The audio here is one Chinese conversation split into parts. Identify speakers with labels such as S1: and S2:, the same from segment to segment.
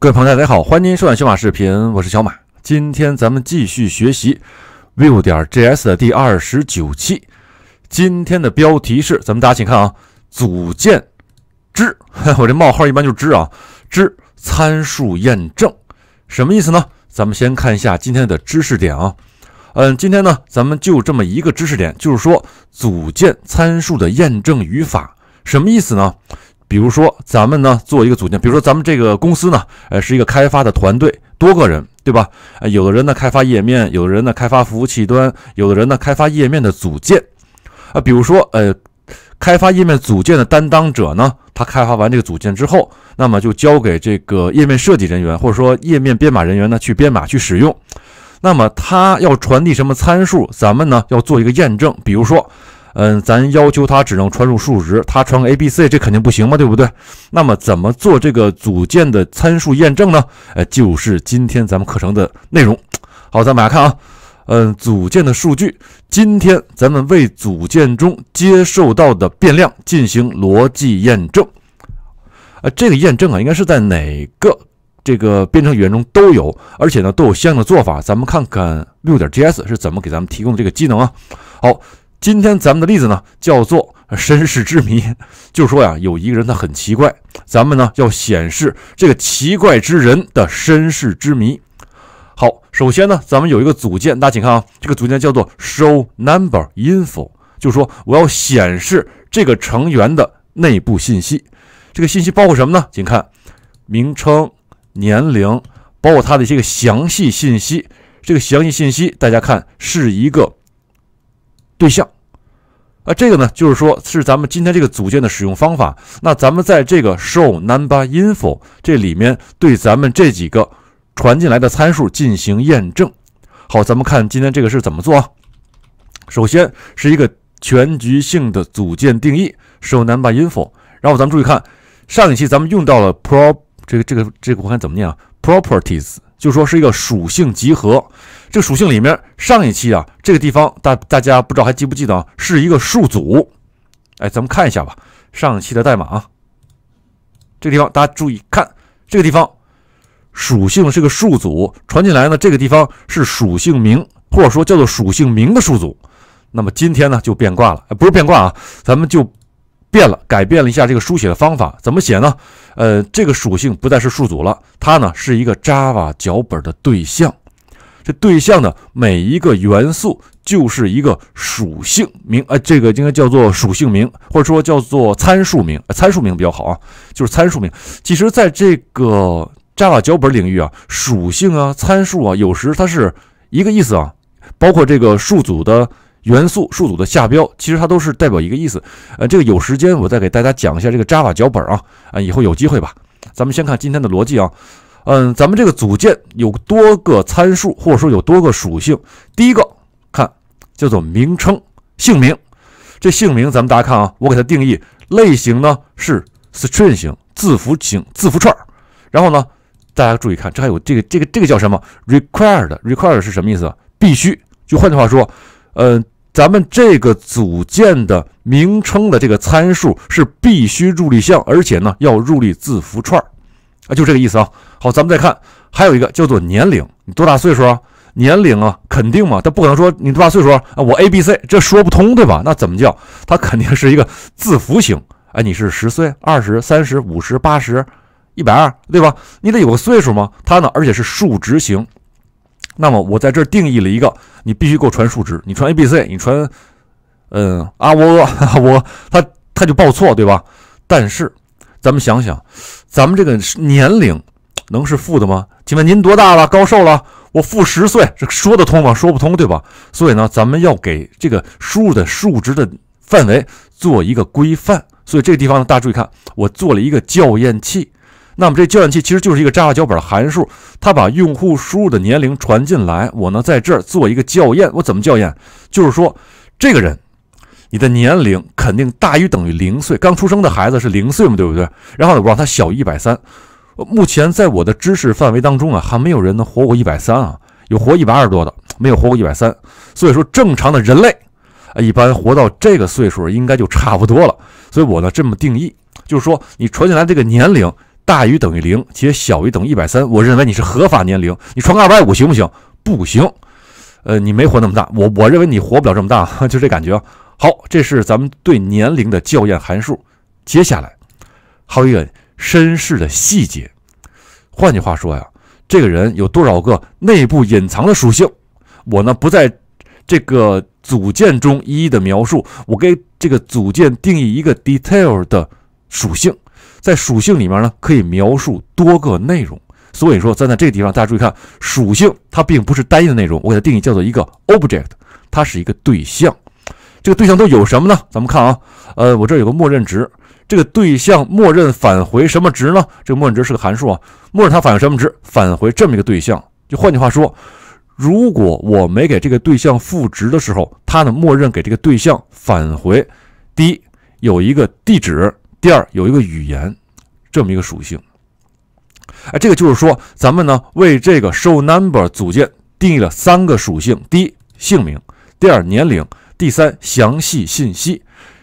S1: 各位朋友，大家好，欢迎您收看小马视频，我是小马。今天咱们继续学习 Vue 点 JS 的第二十九期。今天的标题是，咱们大家请看啊，组件之，我这冒号一般就是之啊之参数验证，什么意思呢？咱们先看一下今天的知识点啊，嗯，今天呢，咱们就这么一个知识点，就是说组件参数的验证语法，什么意思呢？比如说，咱们呢做一个组件，比如说咱们这个公司呢，呃，是一个开发的团队，多个人，对吧？呃，有的人呢开发页面，有的人呢开发服务器端，有的人呢开发页面的组件，啊，比如说，呃，开发页面组件的担当者呢，他开发完这个组件之后，那么就交给这个页面设计人员或者说页面编码人员呢去编码去使用，那么他要传递什么参数，咱们呢要做一个验证，比如说。嗯，咱要求它只能传入数值，它传个 A、B、C，这肯定不行嘛，对不对？那么怎么做这个组件的参数验证呢？哎，就是今天咱们课程的内容。好，咱们来看啊，嗯，组件的数据，今天咱们为组件中接受到的变量进行逻辑验证。啊，这个验证啊，应该是在哪个这个编程语言中都有，而且呢都有相应的做法。咱们看看 6.0GS 是怎么给咱们提供这个机能啊？好。今天咱们的例子呢，叫做身世之谜，就是说呀，有一个人他很奇怪，咱们呢要显示这个奇怪之人的身世之谜。好，首先呢，咱们有一个组件，大家请看啊，这个组件叫做 show number info，就是说我要显示这个成员的内部信息。这个信息包括什么呢？请看，名称、年龄，包括他的一些个详细信息。这个详细信息大家看是一个。对象，啊，这个呢，就是说，是咱们今天这个组件的使用方法。那咱们在这个 show number info 这里面，对咱们这几个传进来的参数进行验证。好，咱们看今天这个是怎么做啊？首先是一个全局性的组件定义 show number info，然后咱们注意看，上一期咱们用到了 p r o 这个这个这个我看怎么念啊？properties。就说是一个属性集合，这个属性里面，上一期啊，这个地方大大家不知道还记不记得啊，是一个数组。哎，咱们看一下吧，上一期的代码啊，这个地方大家注意看，这个地方属性是个数组，传进来呢，这个地方是属性名或者说叫做属性名的数组。那么今天呢就变卦了，不是变卦啊，咱们就。变了，改变了一下这个书写的方法，怎么写呢？呃，这个属性不再是数组了，它呢是一个 Java 脚本的对象。这对象的每一个元素就是一个属性名，呃，这个应该叫做属性名，或者说叫做参数名，参数名比较好啊，就是参数名。其实在这个 Java 脚本领域啊，属性啊、参数啊，有时它是一个意思啊，包括这个数组的。元素数组的下标，其实它都是代表一个意思。呃，这个有时间我再给大家讲一下这个 Java 脚本啊。啊，以后有机会吧。咱们先看今天的逻辑啊。嗯，咱们这个组件有多个参数，或者说有多个属性。第一个看叫做名称、姓名。这姓名咱们大家看啊，我给它定义类型呢是 String 型，字符型，字符串。然后呢，大家注意看，这还有这个这个这个叫什么？Required，Required 是什么意思？必须。就换句话说，嗯。咱们这个组件的名称的这个参数是必须入立项，而且呢要入立字符串，啊，就这个意思啊。好，咱们再看，还有一个叫做年龄，你多大岁数啊？年龄啊，肯定嘛，他不可能说你多大岁数啊，我 A B C，这说不通对吧？那怎么叫？它肯定是一个字符型。哎，你是十岁、二十、三十、五十、八十、一百二，对吧？你得有个岁数嘛。它呢，而且是数值型。那么我在这儿定义了一个，你必须给我传数值，你传 A、B、C，你传，嗯，啊我我他他就报错，对吧？但是咱们想想，咱们这个年龄能是负的吗？请问您多大了？高寿了？我负十岁，这说得通吗？说不通，对吧？所以呢，咱们要给这个输入的数值的范围做一个规范。所以这个地方呢，大家注意看，我做了一个校验器。那么这校验器其实就是一个 Java 脚本的函数，它把用户输入的年龄传进来，我呢在这儿做一个校验，我怎么校验？就是说，这个人，你的年龄肯定大于等于零岁，刚出生的孩子是零岁嘛，对不对？然后我让他小于一百三，目前在我的知识范围当中啊，还没有人能活过一百三啊，有活一百二十多的，没有活过一百三，所以说正常的人类啊，一般活到这个岁数应该就差不多了。所以我呢这么定义，就是说你传进来这个年龄。大于等于零且小于等于一百三，我认为你是合法年龄。你穿个二百五行不行？不行，呃，你没活那么大。我我认为你活不了这么大，就这感觉好，这是咱们对年龄的校验函数。接下来还有一个绅士的细节。换句话说呀，这个人有多少个内部隐藏的属性？我呢不在这个组件中一一的描述。我给这个组件定义一个 detail 的属性。在属性里面呢，可以描述多个内容。所以说，站在这个地方，大家注意看，属性它并不是单一的内容。我给它定义叫做一个 object，它是一个对象。这个对象都有什么呢？咱们看啊，呃，我这有个默认值。这个对象默认返回什么值呢？这个默认值是个函数啊。默认它返回什么值？返回这么一个对象。就换句话说，如果我没给这个对象赋值的时候，它呢默认给这个对象返回第一有一个地址。第二，有一个语言这么一个属性，哎，这个就是说，咱们呢为这个 show number 组件定义了三个属性：第一，姓名；第二，年龄；第三，详细信息。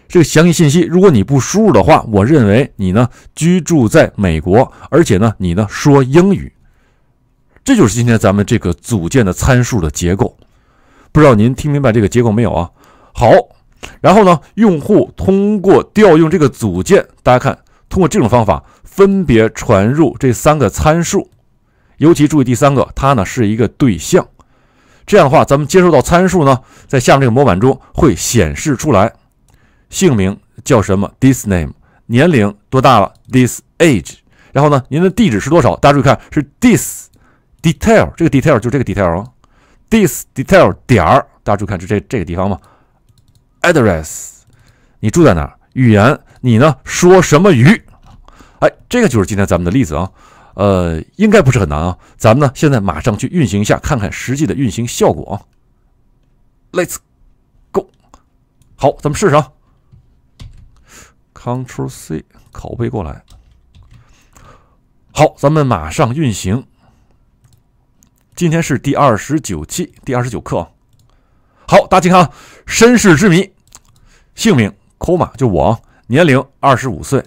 S1: 这个详细信息，如果你不输入的话，我认为你呢居住在美国，而且呢你呢说英语。这就是今天咱们这个组件的参数的结构。不知道您听明白这个结构没有啊？好。然后呢，用户通过调用这个组件，大家看，通过这种方法分别传入这三个参数，尤其注意第三个，它呢是一个对象。这样的话，咱们接收到参数呢，在下面这个模板中会显示出来，姓名叫什么，this name，年龄多大了，this age，然后呢，您的地址是多少？大家注意看，是 this detail，这个 detail 就这个 detail 啊，this detail 点儿，大家注意看，就这这个地方嘛。Address，你住在哪？语言，你呢？说什么语？哎，这个就是今天咱们的例子啊。呃，应该不是很难啊。咱们呢，现在马上去运行一下，看看实际的运行效果啊。Let's go，好，咱们试试啊。Control C，拷贝过来。好，咱们马上运行。今天是第二十九期，第二十九课。好，大家请看啊，《身世之谜》。姓名，Koma，就我，年龄二十五岁，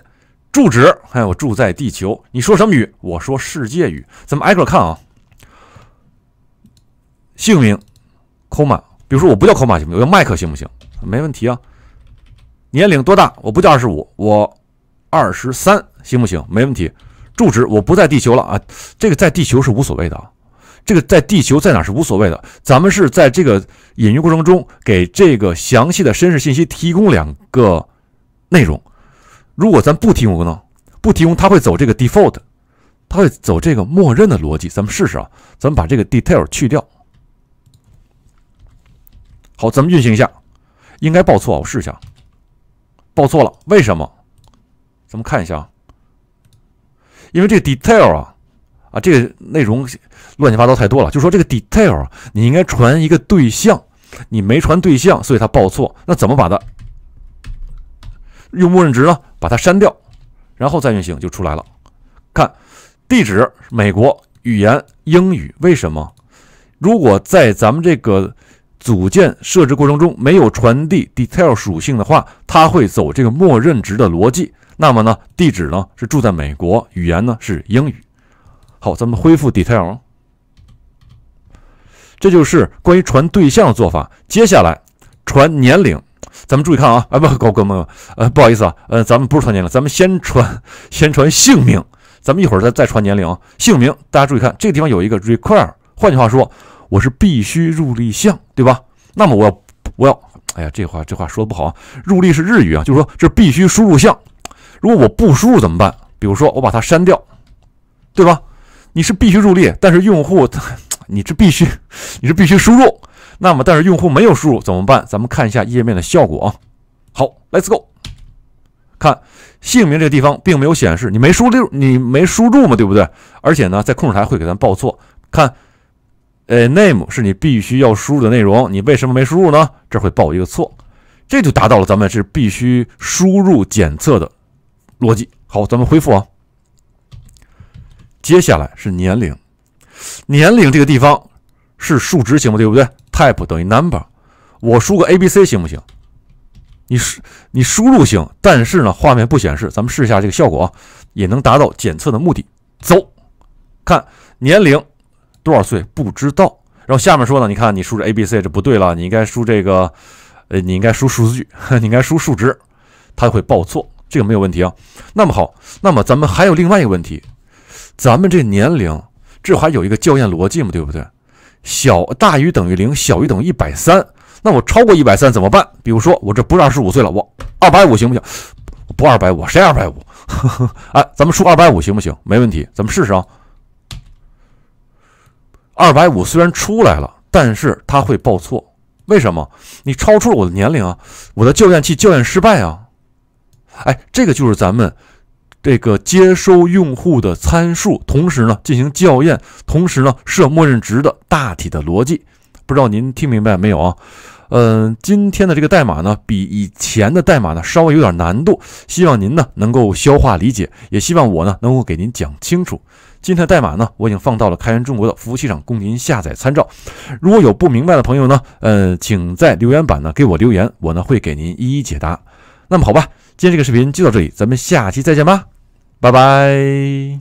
S1: 住址，哎，我住在地球。你说什么语？我说世界语。咱们挨个看啊。姓名，Koma，比如说我不叫 Koma，行？我叫麦克行不行？没问题啊。年龄多大？我不叫二十五，我二十三，行不行？没问题。住址我不在地球了啊，这个在地球是无所谓的啊。这个在地球在哪是无所谓的，咱们是在这个隐喻过程中给这个详细的身世信息提供两个内容。如果咱不提供呢？不提供，他会走这个 default，他会走这个默认的逻辑。咱们试试啊，咱们把这个 detail 去掉。好，咱们运行一下，应该报错我试一下，报错了，为什么？咱们看一下啊，因为这个 detail 啊。啊，这个内容乱七八糟太多了。就说这个 detail，你应该传一个对象，你没传对象，所以它报错。那怎么把它用默认值呢？把它删掉，然后再运行就出来了。看地址，美国，语言英语。为什么？如果在咱们这个组件设置过程中没有传递 detail 属性的话，它会走这个默认值的逻辑。那么呢，地址呢是住在美国，语言呢是英语。好，咱们恢复 detail，这就是关于传对象的做法。接下来传年龄，咱们注意看啊，哎，不，高哥们，呃，不好意思啊，呃，咱们不是传年龄，咱们先传先传姓名，咱们一会儿再再传年龄啊。姓名，大家注意看，这个地方有一个 require，换句话说，我是必须入例项，对吧？那么我我要，哎呀，这话这话说的不好啊，入例是日语啊，就是说这必须输入项，如果我不输入怎么办？比如说我把它删掉，对吧？你是必须入列，但是用户，你这必须，你是必须输入。那么，但是用户没有输入怎么办？咱们看一下页面的效果啊。好，Let's go，看姓名这个地方并没有显示，你没输入，你没输入嘛，对不对？而且呢，在控制台会给咱报错。看，呃，name 是你必须要输入的内容，你为什么没输入呢？这会报一个错，这就达到了咱们是必须输入检测的逻辑。好，咱们恢复啊。接下来是年龄，年龄这个地方是数值行不对不对？Type 等于 number，我输个 A、B、C 行不行？你输你输入行，但是呢，画面不显示。咱们试一下这个效果啊，也能达到检测的目的。走，看年龄多少岁不知道。然后下面说呢，你看你输这 A、B、C 这不对了，你应该输这个，呃，你应该输数据，你应该输数值，它会报错，这个没有问题啊。那么好，那么咱们还有另外一个问题。咱们这年龄，这还有一个校验逻辑嘛，对不对？小大于等于零，小于等于一百三。那我超过一百三怎么办？比如说我这不是二十五岁了，我二百五行不行？不二百五，谁二百五？哎，咱们输二百五行不行？没问题，咱们试试啊。二百五虽然出来了，但是它会报错。为什么？你超出了我的年龄啊！我的校验器校验失败啊！哎，这个就是咱们。这个接收用户的参数，同时呢进行校验，同时呢设默认值的大体的逻辑，不知道您听明白没有啊？嗯，今天的这个代码呢，比以前的代码呢稍微有点难度，希望您呢能够消化理解，也希望我呢能够给您讲清楚。今天的代码呢，我已经放到了开源中国的服务器上供您下载参照。如果有不明白的朋友呢，呃，请在留言板呢给我留言，我呢会给您一一解答。那么好吧，今天这个视频就到这里，咱们下期再见吧。拜拜。